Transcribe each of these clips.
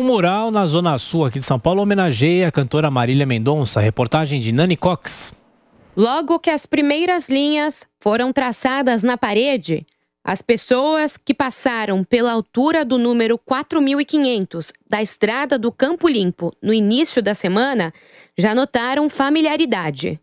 Um mural na Zona Sul aqui de São Paulo homenageia a cantora Marília Mendonça. Reportagem de Nani Cox. Logo que as primeiras linhas foram traçadas na parede, as pessoas que passaram pela altura do número 4.500 da estrada do Campo Limpo no início da semana já notaram familiaridade.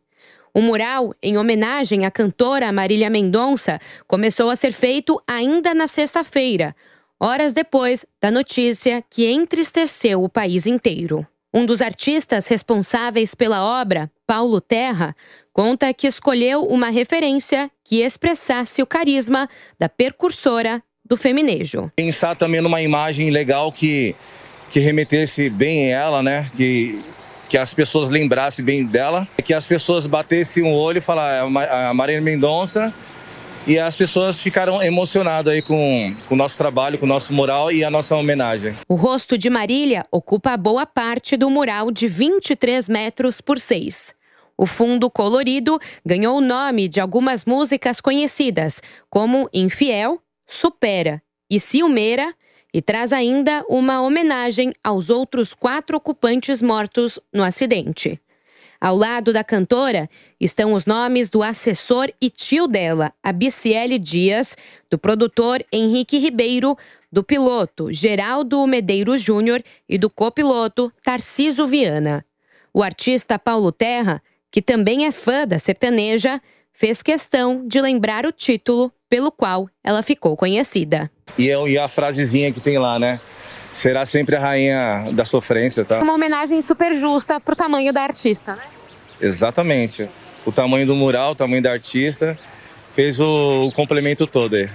O mural, em homenagem à cantora Marília Mendonça, começou a ser feito ainda na sexta-feira horas depois da notícia que entristeceu o país inteiro. Um dos artistas responsáveis pela obra, Paulo Terra, conta que escolheu uma referência que expressasse o carisma da percursora do feminejo. Pensar também numa imagem legal que, que remetesse bem ela, né? Que, que as pessoas lembrassem bem dela, que as pessoas batessem o um olho e falassem ah, é a Marina Mendonça e as pessoas ficaram emocionadas aí com, com o nosso trabalho, com o nosso mural e a nossa homenagem. O rosto de Marília ocupa boa parte do mural de 23 metros por 6. O fundo colorido ganhou o nome de algumas músicas conhecidas, como Infiel, Supera e Ciumeira, e traz ainda uma homenagem aos outros quatro ocupantes mortos no acidente. Ao lado da cantora estão os nomes do assessor e tio dela, Abiciele Dias, do produtor Henrique Ribeiro, do piloto Geraldo Medeiros Júnior e do copiloto Tarciso Viana. O artista Paulo Terra, que também é fã da sertaneja, fez questão de lembrar o título pelo qual ela ficou conhecida. E, eu, é e é a frasezinha que tem lá, né? Será sempre a rainha da sofrência, tá? Uma homenagem super justa pro tamanho da artista, né? Exatamente. O tamanho do mural, o tamanho da artista, fez o, complemento todo aí.